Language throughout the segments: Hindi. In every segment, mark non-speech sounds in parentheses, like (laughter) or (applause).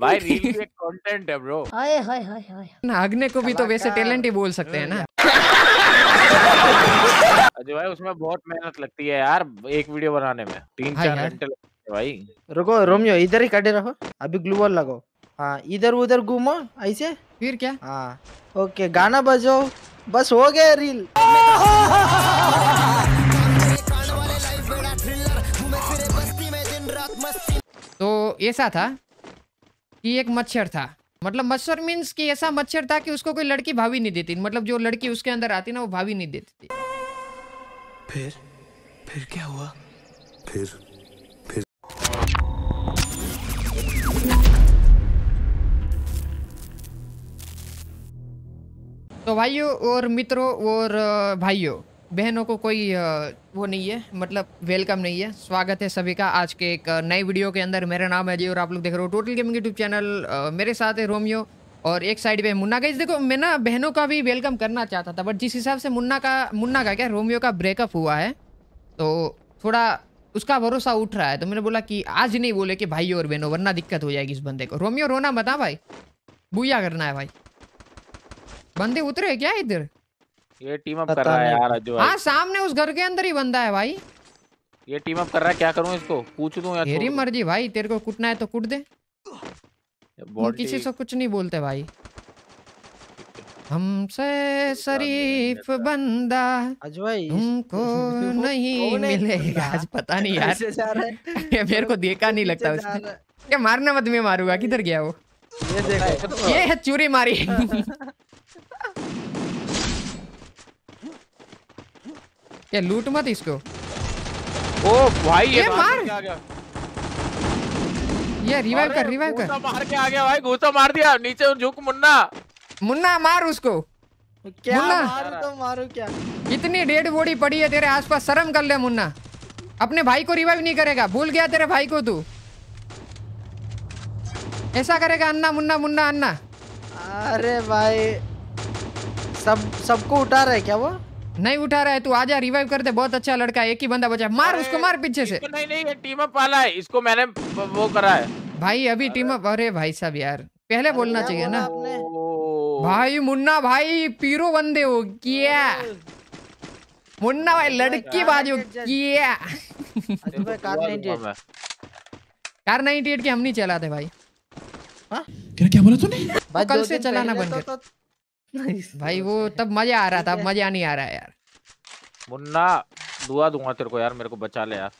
भाई रील भी एक कंटेंट है ब्रो हाय हाय हाय हाय नागने को भी तो वैसे टैलेंट ही बोल सकते हैं ना (laughs) अजय भाई उसमें बहुत मेहनत लगती है यार एक वीडियो बनाने में तीन हाँ चार घंटे लगते भाई रुको रोमियो इधर ही कटे रहो अभी ग्लू वॉल लगाओ हाँ इधर उधर घूमो ऐसे फिर क्या हाँ ओके गाना बजो बस हो गया रील तो ऐसा था हाँ? कि एक मच्छर था मतलब मच्छर मीन्स कि ऐसा मच्छर था कि उसको कोई लड़की भावी नहीं देती मतलब जो लड़की उसके अंदर आती ना वो भावी नहीं देती थी फिर फिर क्या हुआ फिर फिर तो भाइयों और मित्रों और भाइयों बहनों को कोई वो नहीं है मतलब वेलकम नहीं है स्वागत है सभी का आज के एक नए वीडियो के अंदर मेरा नाम है जी और आप लोग देख रहे हो टोटल गेमिंग यूट्यूब चैनल मेरे साथ है रोमियो और एक साइड पे मुन्ना का देखो मैं ना बहनों का भी वेलकम करना चाहता था बट जिस हिसाब से मुन्ना का मुन्ना का क्या रोमियो का ब्रेकअप हुआ है तो थोड़ा उसका भरोसा उठ रहा है तो मैंने बोला कि आज नहीं बोले कि भाई और बहनों वरना दिक्कत हो जाएगी इस बंदे को रोमियो रोना बता हाँ भाई बुया करना है भाई बंदे उतरे क्या इधर ये टीम अप कर रहा है यार अजू हां सामने उस घर के अंदर ही बंदा है भाई ये टीम अप कर रहा है क्या करूं इसको पूछ दूं या तेरी मर्जी भाई तेरे को कूटना है तो कूट दे किसी से कुछ नहीं बोलते भाई हमसे शरीफ बंदा तुमको (laughs) नहीं मिलेगा आज पता नहीं यार (laughs) ये मेरे को देखा नहीं लगता उसने क्या मारने मत मैं मारूंगा किधर गया वो ये देखो ये है चूरी मारी (laughs) क्या लूट मत इसको ओ भाई ये, मार ये रिवाइव कर रिवाइव कर मार के आ गया भाई घूसा मार दिया नीचे झुक मुन्ना मुन्ना मार उसको क्या मुन्ना मारू तो मारू क्या इतनी डेड बॉडी पड़ी है तेरे आसपास शर्म कर ले मुन्ना अपने भाई को रिवाइव नहीं करेगा भूल गया तेरे भाई को तू ऐसा करेगा अन्ना मुन्ना मुन्ना अन्ना अरे भाई सब सबको उठा रहे क्या वो नहीं उठा रहा है तू आजा रिवाइव कर दे बहुत अच्छा लड़का है एक ही बंदा बचा मार उसको मार पीछे से नहीं नहीं टीम अप वाला है इसको मैंने वो करा है भाई अभी टीम अप अरे भाई साहब यार पहले बोलना चाहिए ना भाई मुन्ना भाई पीरो बंदे हो किया मुन्ना भाई लड़की बाजू किया कार नाइनटी एट के हम नहीं चलाते भाई हाँ? क्या बोला तूने कल से चलाना बंद तो कर तो भाई वो तब मजा आ रहा था मजा नहीं आ रहा यार मुन्ना दुआ दूंगा तेरे को यार मेरे को बचा ले यार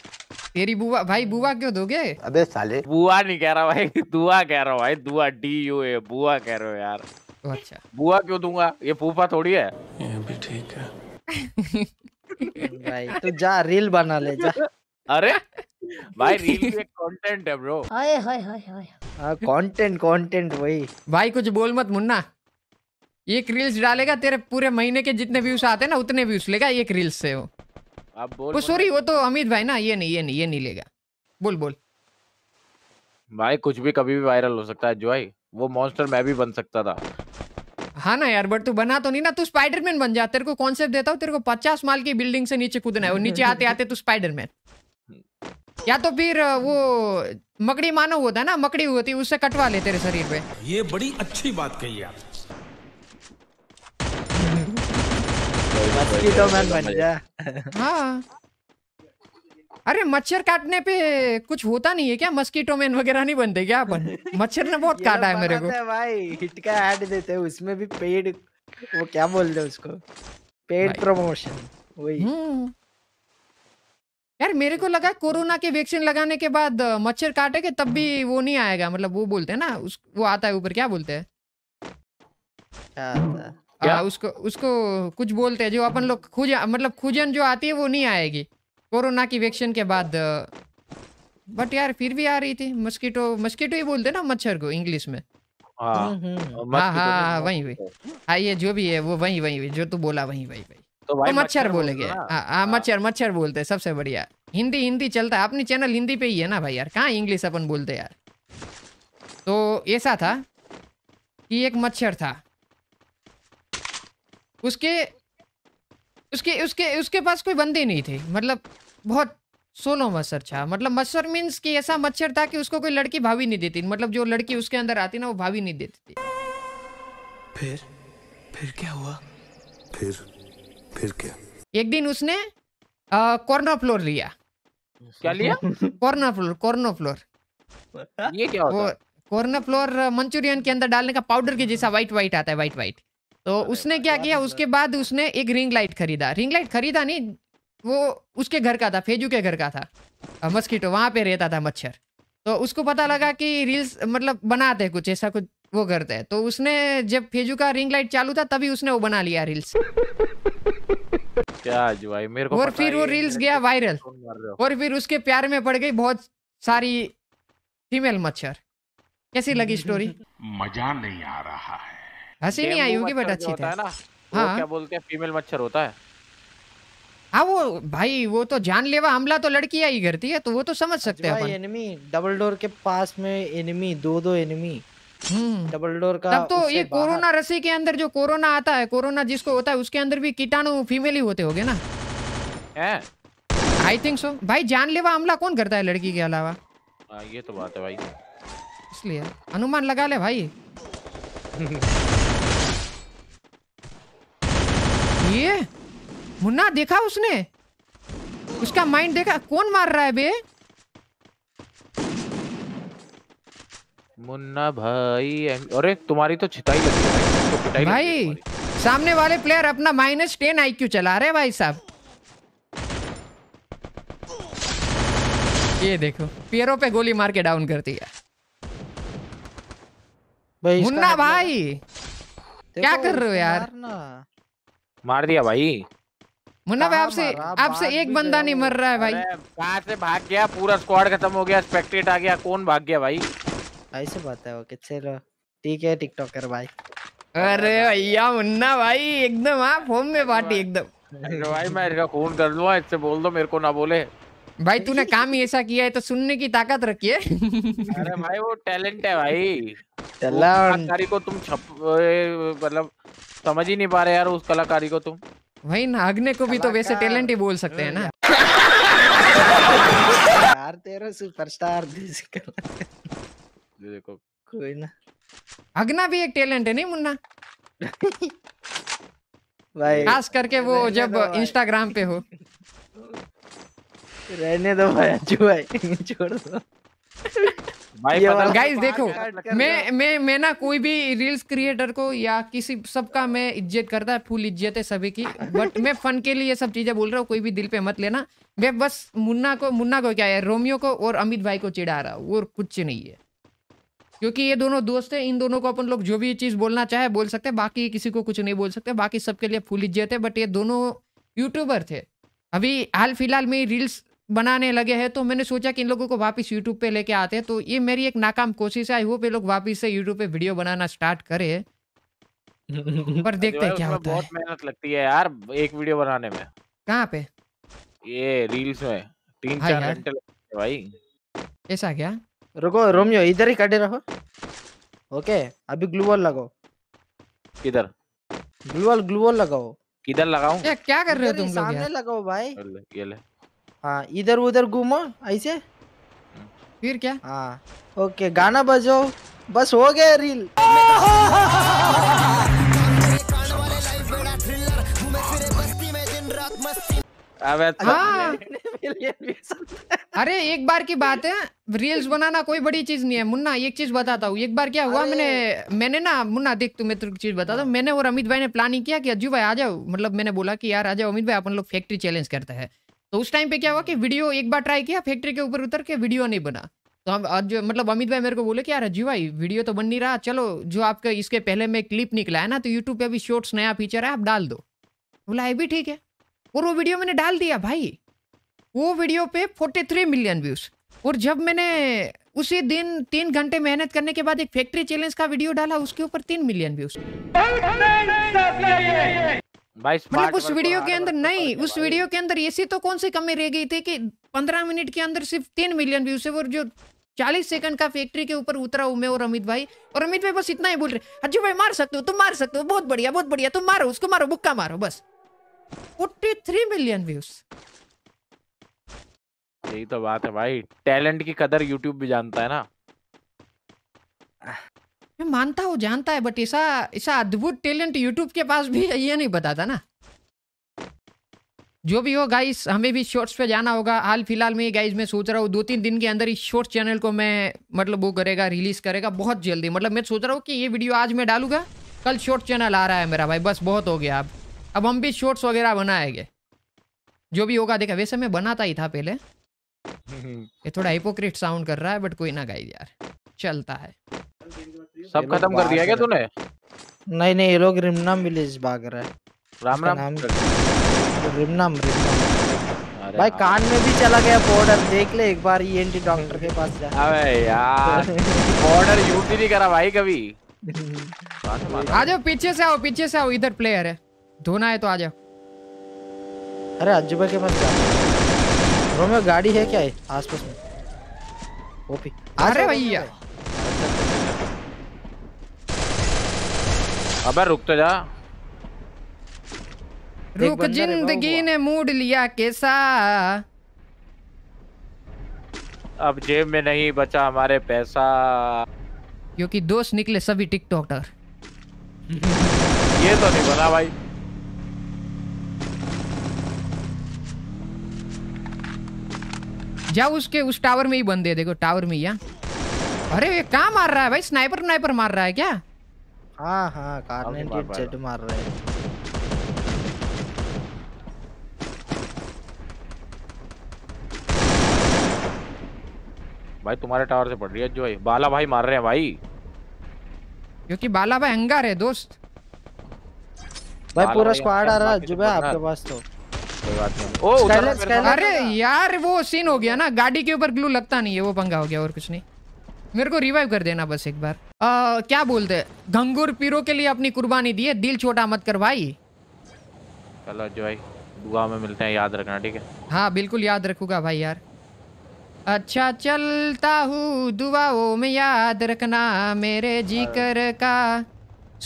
तेरी बुआ भाई बुआ क्यों दोगे अबे साले बुआ नहीं कह रहा भाई दुआ कह रहा भाई दुआ डी यू ए बुआ कह रहे हो यार अच्छा बुआ क्यों दूंगा ये फूफा थोड़ी है ये भी ठीक है भाई तू तो जा रील बना ले जा अरे भाई रील भी एक कंटेंट है bro hi hi hi hi content content भाई भाई कुछ बोल मत मुन्ना एक रील्स डालेगा तेरे पूरे महीने के जितने व्यूज आते हैं ना उतने व्यूज लेगा एक रील्स से वो आप बोल वो सॉरी वो तो अमित भाई ना ये नहीं ये नहीं ये नहीं लेगा बोल बोल भाई कुछ भी कभी भी वायरल हो सकता है जो भाई वो मॉन्स्टर मैं भी बन सकता था हाँ ना यार बट तू बना तो नहीं ना तू स्पाइडरमैन बन जा तेरे को कॉन्सेप्ट देता हूँ तेरे को पचास माल की बिल्डिंग से नीचे कूदना है और नीचे आते आते तू स्पाइडरमैन या तो फिर वो मकड़ी मानव होता है ना मकड़ी होती उससे कटवा ले तेरे शरीर पे ये बड़ी अच्छी बात कही आप मस्कीटो मैन बन जा हाँ। अरे मच्छर काटने पे कुछ होता नहीं है क्या मस्कीटो मैन वगैरह नहीं बनते क्या अपन मच्छर ने बहुत (laughs) काटा है मेरे को भाई हिट का ऐड देते हैं उसमें भी पेड वो क्या बोल दे उसको पेड प्रमोशन वही हम्म। यार मेरे को लगा कोरोना के वैक्सीन लगाने के बाद मच्छर काटेंगे तब भी वो नहीं आएगा मतलब वो बोलते हैं ना उस वो आता है ऊपर क्या बोलते हैं आ, हाँ, उसको उसको कुछ बोलते हैं जो अपन लोग खुज मतलब खुजन जो आती है वो नहीं आएगी कोरोना की वैक्सीन के बाद बट यार फिर भी आ रही थी मस्कीटो मस्कीटो ही बोलते ना मच्छर को इंग्लिश में हाँ हम्म, हम्म। हाँ हाँ वही वही हाँ ये जो भी है वो वही वही वही जो तू बोला वही वही वही तो भाई तो मच्छर बोलेंगे हाँ, हाँ, हाँ मच्छर मच्छर बोलते सबसे बढ़िया हिंदी हिंदी चलता है अपनी चैनल हिंदी पे ही है ना भाई यार कहाँ इंग्लिश अपन बोलते यार तो ऐसा था कि एक मच्छर था उसके उसके उसके उसके पास कोई बंदे नहीं थे मतलब बहुत सोलो मच्छर था मतलब मच्छर मीन्स कि ऐसा मच्छर था कि उसको कोई लड़की भावी नहीं देती मतलब जो लड़की उसके अंदर आती ना वो भावी नहीं देती थी फिर फिर क्या हुआ फिर फिर क्या एक दिन उसने कॉर्नर फ्लोर लिया क्या लिया कॉर्नर फ्लोर कॉर्नर फ्लोर ये क्या होता है कॉर्नर फ्लोर मंचूरियन के अंदर डालने का पाउडर के जैसा व्हाइट व्हाइट आता है व्हाइट व्हाइट तो उसने क्या किया उसके बाद उसने एक रिंग लाइट खरीदा रिंग लाइट खरीदा नहीं वो उसके घर का था फेजू के घर का था मस्कीटो वहाँ पे रहता था मच्छर तो उसको पता हम्म। लगा कि रील्स मतलब बनाते हैं कुछ ऐसा कुछ वो करते हैं तो उसने जब फेजू का रिंग लाइट चालू था तभी उसने वो बना लिया रील्स क्या भाई मेरे को और फिर वो रील्स गया वायरल और फिर उसके प्यार में पड़ गई बहुत सारी फीमेल मच्छर कैसी लगी स्टोरी हम्म। मजा नहीं आ रहा है हंसी नहीं आई होगी बट अच्छी थी ना हाँ क्या बोलते हैं फीमेल मच्छर होता है हाँ वो भाई वो तो जानलेवा हमला तो लड़कियां ही करती है तो वो तो समझ सकते हैं एनिमी डबल डोर के पास में एनिमी दो दो एनिमी डबल डोर का तब तो ये कोरोना रसी के अंदर जो कोरोना आता है कोरोना जिसको होता है उसके अंदर भी कीटाणु फीमेल ही होते होंगे ना आई थिंक सो भाई जानलेवा हमला कौन करता है लड़की के अलावा आ, हाँ, ये तो बात है भाई इसलिए अनुमान लगा ले भाई ये मुन्ना देखा उसने उसका माइंड देखा कौन मार रहा है बे मुन्ना भाई अरे तुम्हारी तो छिताई लग रही है भाई सामने वाले प्लेयर अपना माइनस टेन आई क्यू चला रहे भाई साहब ये देखो पेरों पे गोली मार के डाउन कर दिया भाई मुन्ना मतलब भाई क्या कर रहे हो यार मार दिया भाई मुन्ना भाई आपसे आपसे एक बंदा नहीं मर रहा है भाई कहाँ से भाग गया पूरा स्क्वाड खत्म हो गया स्पेक्टेट आ गया कौन भाग गया भाई ऐसे बात है ओके चलो ठीक है टिकटॉकर भाई अरे भैया मुन्ना भाई एकदम आप होम में पार्टी एकदम भाई मैं इसका खून कर लूंगा इससे बोल दो मेरे को ना बोले भाई तूने काम ही ऐसा किया है तो सुनने की ताकत रखिए अरे भाई वो टैलेंट है भाई कलाकारी को तुम छप मतलब समझ ही नहीं पा रहे यार उस कलाकारी को तुम वही ना अग्नि को भी तो वैसे टैलेंट ही बोल सकते हैं ना (laughs) यार तेरा सुपरस्टार देखो कोई ना अग्ना भी एक टैलेंट है नहीं मुन्ना (laughs) भाई खास करके वो जब इंस्टाग्राम पे हो (laughs) रहने दो भाई भाई (laughs) छोड़ दो गाइस देखो मैं मैं मैं ना कोई भी रील्स क्रिएटर को या किसी सबका मैं इज्जत करता है फुल इज्जत है सभी की बट मैं फन के लिए सब चीजें बोल रहा हूँ कोई भी दिल पे मत लेना मैं बस मुन्ना को मुन्ना को क्या है रोमियो को और अमित भाई को चिढ़ा रहा हूँ और कुछ नहीं है क्योंकि ये दोनों दोस्त है इन दोनों को अपन लोग जो भी चीज बोलना चाहे बोल सकते हैं बाकी किसी को कुछ नहीं बोल सकते बाकी सबके लिए फुल इज्जत है बट ये दोनों यूट्यूबर थे अभी हाल फिलहाल में रील्स बनाने लगे हैं तो मैंने सोचा कि इन लोगों को वापस यूट्यूब पे लेके आते हैं तो ये मेरी एक नाकाम कोशिश है आई होप ये लोग वापस से यूट्यूब पे वीडियो बनाना स्टार्ट करे पर (laughs) देखते हैं क्या होता बहुत है बहुत मेहनत लगती है यार एक वीडियो बनाने में कहाँ पे ये रील्स में तीन हाँ चार घंटे लगते हैं भाई ऐसा क्या रुको रोमियो इधर ही खड़े रहो ओके अभी ग्लू वॉल लगाओ किधर ग्लू वॉल ग्लू वॉल लगाओ किधर लगाऊं क्या कर रहे हो तुम लोग सामने लगाओ भाई ये ले हाँ इधर उधर घूमो ऐसे फिर क्या हाँ ओके गाना बजो बस हो गया रील अबे तो- हाँ। (laughs) अरे एक बार की बात है रील्स बनाना कोई बड़ी चीज नहीं है मुन्ना एक चीज बताता हूँ एक बार क्या हुआ मैंने मैंने ना मुन्ना देख तू मैं तुम चीज बताता हूँ मैंने और अमित भाई ने प्लानिंग किया कि अज्जू भाई आ जाओ मतलब मैंने बोला कि यार आ जाओ अमित भाई अपन लोग फैक्ट्री चैलेंज करते हैं तो उस टाइम पे क्या हुआ कि वीडियो एक बार ट्राई किया फैक्ट्री के ऊपर उतर के वीडियो नहीं बना तो हम आज मतलब अमित भाई मेरे को बोले कि यार अजू भाई वीडियो तो बन नहीं रहा चलो जो आपका इसके पहले में क्लिप निकला है ना तो यूट्यूब पे अभी शॉर्ट्स नया फीचर है आप डाल दो बोला ये भी ठीक है और वो वीडियो मैंने डाल दिया भाई वो वीडियो पे 43 मिलियन व्यूज़ और जब मैंने उसी दिन तीन घंटे मेहनत करने के बाद एक फैक्ट्री चैलेंज का वीडियो डाला उसके ऊपर तीन मिलियन व्यूज भाई मतलब उस वीडियो तो के अंदर तो नहीं उस वीडियो के अंदर ऐसी तो कौन सी कमी रह गई थी कि पंद्रह मिनट के अंदर सिर्फ तीन मिलियन व्यूज है और जो चालीस सेकंड का फैक्ट्री के ऊपर उतरा हूं मैं और अमित भाई और अमित भाई बस इतना ही बोल रहे हज्जू भाई मार सकते हो तुम मार सकते हो बहुत बढ़िया बहुत बढ़िया तुम मारो उसको मारो बुक्का मारो बस फोर्टी थ्री मिलियन व्यूज यही तो बात है भाई टैलेंट की कदर यूट्यूब भी जानता है ना मैं मानता हूँ जानता है बट ऐसा ऐसा अद्भुत टैलेंट यूट्यूब के पास भी है ये नहीं बताता ना जो भी हो गाइस हमें भी शॉर्ट्स पे जाना होगा हाल फिलहाल में गाइस मैं सोच रहा हूँ दो तीन दिन के अंदर इस शॉर्ट्स चैनल को मैं मतलब वो करेगा रिलीज करेगा बहुत जल्दी मतलब मैं सोच रहा हूँ कि ये वीडियो आज मैं डालूंगा कल शॉर्ट चैनल आ रहा है मेरा भाई बस बहुत हो गया अब अब हम भी शॉर्ट्स वगैरह बनाएंगे जो भी होगा देखा वैसे मैं बनाता ही था पहले (laughs) ये थोड़ा हिपोक्रेट साउंड कर रहा है बट कोई ना गाइस यार चलता है सब खत्म कर दिया क्या तूने नहीं नहीं ये लोग रिमनाम विलेज भाग रहा है राम राम नाम रिमनाम तो रिमनाम भाई कान में भी चला गया बॉर्डर देख ले एक बार ईएनटी e डॉक्टर के पास जा अबे यार बॉर्डर यूज ही नहीं करा भाई कभी तो आ जाओ पीछे से आओ पीछे से आओ इधर प्लेयर है धोना है तो आ जाओ अरे अज्जू भाई के पास जा रोमियो गाड़ी है क्या है आसपास में ओपी अरे भैया अबे रुक तो जा रुक जिंदगी ने मूड लिया कैसा अब जेब में नहीं बचा हमारे पैसा क्योंकि दोस्त निकले सभी टिकटॉकर ये तो नहीं बना भाई जाओ उसके उस टावर में ही बंदे देखो टावर में या हाँ। अरे ये कहाँ मार रहा है भाई स्नाइपर स्नाइपर मार रहा है क्या हाँ हाँ कार्नेटेड चेट मार रहे हैं भाई तुम्हारे टावर से पड़ रही है जो भाई बाला भाई मार रहे हैं भाई क्योंकि बाला भाई अंगार है दोस्त भाई पूरा स्क्वाड तो। आ रहा है जुबे आपके पास तो ओ अरे यार वो सीन हो गया ना गाड़ी के ऊपर ग्लू लगता नहीं है वो पंगा हो गया और कुछ नहीं मेरे को रिवाइव कर देना बस एक बार आ, क्या बोलते घंगूर पीरो के लिए अपनी कुर्बानी दी है दिल छोटा मत कर भाई चलो जो भाई दुआ में मिलते हैं याद रखना ठीक है हाँ बिल्कुल याद रखूंगा भाई यार अच्छा चलता हूँ दुआओं में याद रखना मेरे हाँ। जिक्र का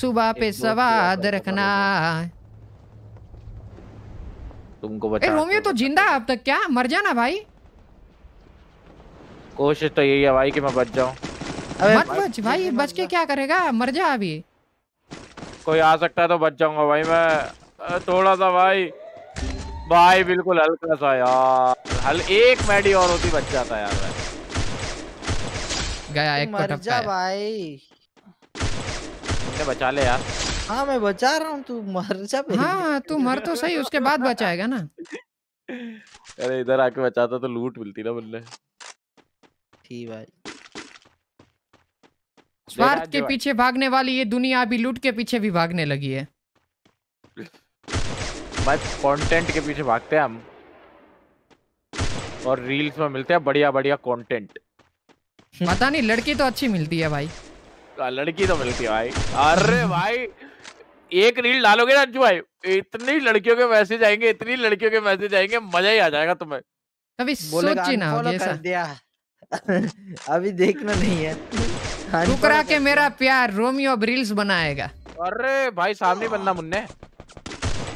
सुबह पे सवाद रखना तुमको बचा रोमियो तो जिंदा है अब तक क्या मर जाना भाई कोशिश तो यही है भाई कि मैं बच जाऊं अबे मत बच भाई बच के क्या करेगा मर जा अभी कोई आ सकता है तो बच जाऊंगा भाई मैं थोड़ा सा भाई भाई बिल्कुल हल्का सा यार हल एक मेडी और होती बच जाता यार मैं गया एक तो मर जा भाई तुमने बचा ले यार हाँ मैं बचा रहा हूँ तू मर जा हाँ तू मर तो सही उसके बाद बचाएगा ना (laughs) अरे इधर आके बचाता तो लूट मिलती ना बल्ले थी भाई स्वार्थ के पीछे भागने वाली ये दुनिया अभी लूट के पीछे भी भागने लगी है भाई कंटेंट के पीछे भागते हैं हम और रील्स में मिलते हैं बढ़िया बढ़िया कंटेंट पता नहीं लड़की तो अच्छी मिलती है भाई लड़की तो मिलती है भाई अरे भाई एक रील डालोगे ना जो भाई इतनी लड़कियों के मैसेज आएंगे इतनी लड़कियों के मैसेज आएंगे मजा ही आ जाएगा तुम्हें कभी सोच ही ना हो ऐसा (laughs) अभी देखना नहीं है टुकरा हाँ के मेरा प्यार रोमियो रील्स बनाएगा अरे भाई सामने बंदा मुन्ने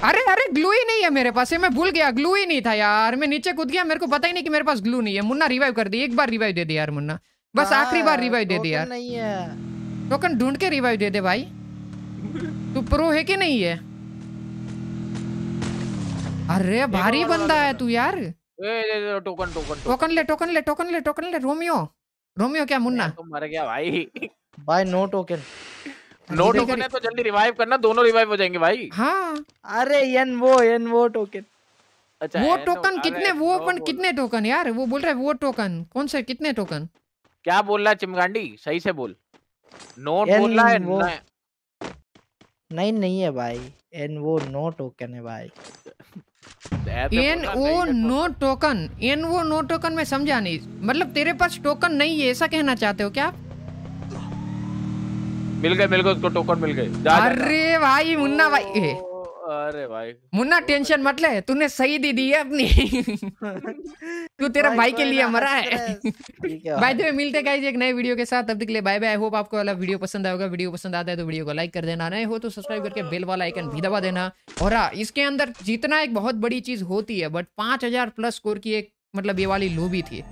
अरे अरे ग्लू ही नहीं है मेरे पास ये मैं भूल गया ग्लू ही नहीं था यार मैं नीचे कूद गया मेरे को पता ही नहीं कि मेरे पास ग्लू नहीं है मुन्ना रिवाइव कर दी एक बार रिवाइव दे दे यार मुन्ना बस हाँ, आखिरी बार रिवाइव दे दे यार नहीं है टोकन ढूंढ के रिवाइव दे दे भाई तू प्रो है कि नहीं है अरे भारी बंदा है तू यार ए ए ले टोकन टोकन टोकन ले टोकन ले टोकन ले टोकन ले रोमियो रोमियो क्या मुन्ना तुम तो मर गया भाई भाई नो टोकन नो टोकन है तो जल्दी रिवाइव करना दोनों रिवाइव हो जाएंगे भाई हां अरे एन वो एन वो टोकन अच्छा वो टोकन तो कितने वो अपन कितने टोकन यार वो बोल रहा है वो टोकन कौन से कितने टोकन क्या बोल रहा है चिमगांडी सही से बोल नो बोल रहा है नहीं नहीं है भाई एन वो नो टोकन है भाई एन ओ तो तो। No token N O no token में समझा नहीं मतलब तेरे पास टोकन नहीं है ऐसा कहना चाहते हो क्या आप मिल गए मिल गए उसको टोकन मिल गए अरे भाई मुन्ना भाई अरे भाई मुन्ना टेंशन तो मत ले तूने सही दी दी है अपनी (laughs) तू तेरा भाई, भाई तो के लिए मरा है भाई तुम्हें मिलते गाइस एक नए वीडियो के साथ तब तक के लिए बाय बाय होप आपको वाला वीडियो पसंद आएगा वीडियो पसंद आता है तो वीडियो को लाइक कर देना नए हो तो सब्सक्राइब करके बेल वाला आइकन भी दबा देना और हाँ इसके अंदर जीतना एक बहुत बड़ी चीज होती है बट पांच हजार प्लस स्कोर की एक मतलब ये वाली लोबी थी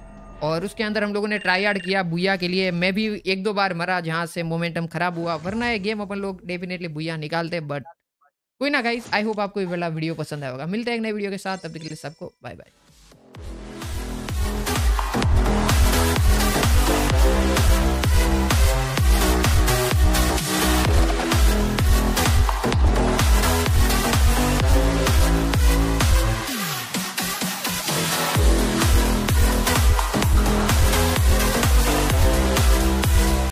और उसके अंदर हम लोगों ने ट्राई आउट किया बुया के लिए मैं भी एक दो बार मरा जहाँ से मोमेंटम खराब हुआ वरना ये गेम अपन लोग डेफिनेटली बुया निकालते बट कोई ना गाइस आई होप आपको ये वाला वीडियो पसंद आएगा मिलते हैं एक नए वीडियो के साथ तब तक के लिए सबको बाय बाय